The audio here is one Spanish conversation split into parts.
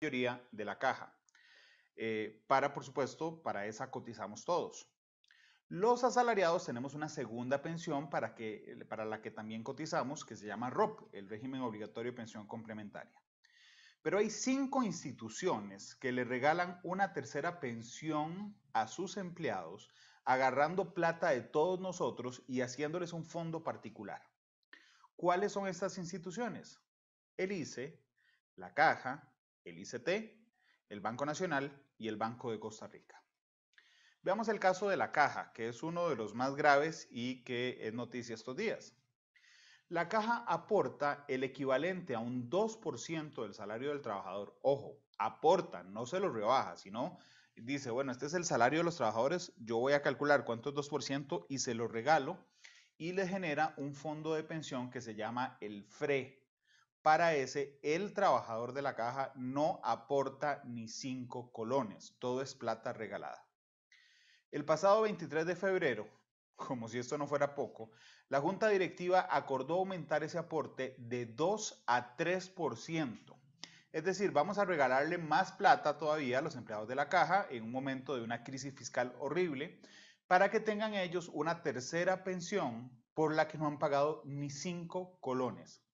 mayoría de la caja. Eh, para, por supuesto, para esa cotizamos todos. Los asalariados tenemos una segunda pensión para, que, eh, para la que también cotizamos, que se llama ROP, el régimen obligatorio de pensión complementaria. Pero hay cinco instituciones que le regalan una tercera pensión a sus empleados, agarrando plata de todos nosotros y haciéndoles un fondo particular. ¿Cuáles son estas instituciones? El ICE, la Caja, el ICT, el Banco Nacional y el Banco de Costa Rica. Veamos el caso de la caja, que es uno de los más graves y que es noticia estos días. La caja aporta el equivalente a un 2% del salario del trabajador. Ojo, aporta, no se lo rebaja, sino dice, bueno, este es el salario de los trabajadores, yo voy a calcular cuánto es 2% y se lo regalo y le genera un fondo de pensión que se llama el FRE, para ese, el trabajador de la caja no aporta ni cinco colones, todo es plata regalada. El pasado 23 de febrero, como si esto no fuera poco, la Junta Directiva acordó aumentar ese aporte de 2 a 3%. Es decir, vamos a regalarle más plata todavía a los empleados de la caja en un momento de una crisis fiscal horrible para que tengan ellos una tercera pensión por la que no han pagado ni cinco colones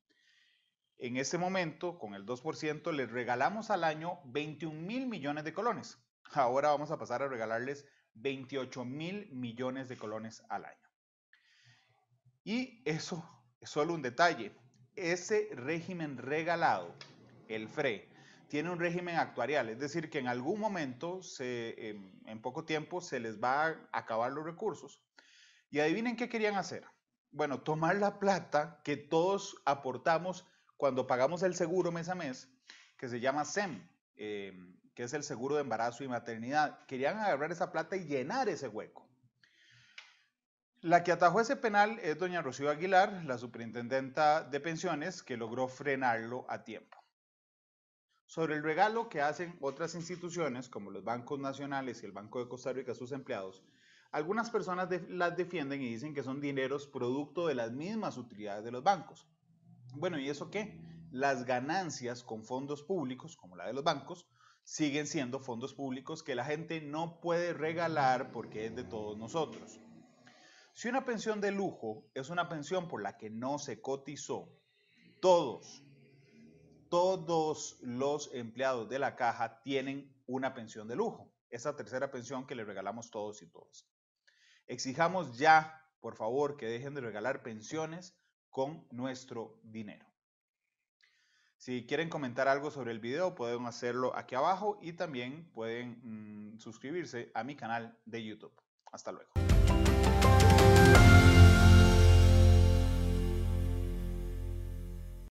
en ese momento, con el 2%, les regalamos al año 21 mil millones de colones. Ahora vamos a pasar a regalarles 28 mil millones de colones al año. Y eso es solo un detalle. Ese régimen regalado, el FRE, tiene un régimen actuarial, es decir, que en algún momento, en, em, en poco tiempo, se les va a acabar los recursos. Y adivinen qué querían hacer. Bueno, tomar la plata que todos aportamos cuando pagamos el seguro mes a mes, que se llama SEM, em, que es el seguro de embarazo y maternidad. Querían agarrar esa plata y llenar ese hueco. La que atajó ese penal es doña Rocío Aguilar, la superintendenta de pensiones, que logró frenarlo a tiempo. Sobre el regalo que hacen otras instituciones, como los bancos nacionales y el Banco de Costa Rica a sus empleados, algunas personas las defienden y dicen que son dineros producto de las mismas utilidades de los bancos. Bueno, ¿y eso qué? Las ganancias con fondos públicos, como la de los bancos, siguen siendo fondos públicos que la gente no puede regalar porque es de todos nosotros. Si una pensión de lujo es una pensión por la que no se cotizó, todos, todos los empleados de la caja tienen una pensión de lujo, esa tercera pensión que le regalamos todos y todas. Exijamos ya, por favor, que dejen de regalar pensiones con nuestro dinero. Si quieren comentar algo sobre el video, pueden hacerlo aquí abajo y también pueden mm, suscribirse a mi canal de YouTube. Hasta luego.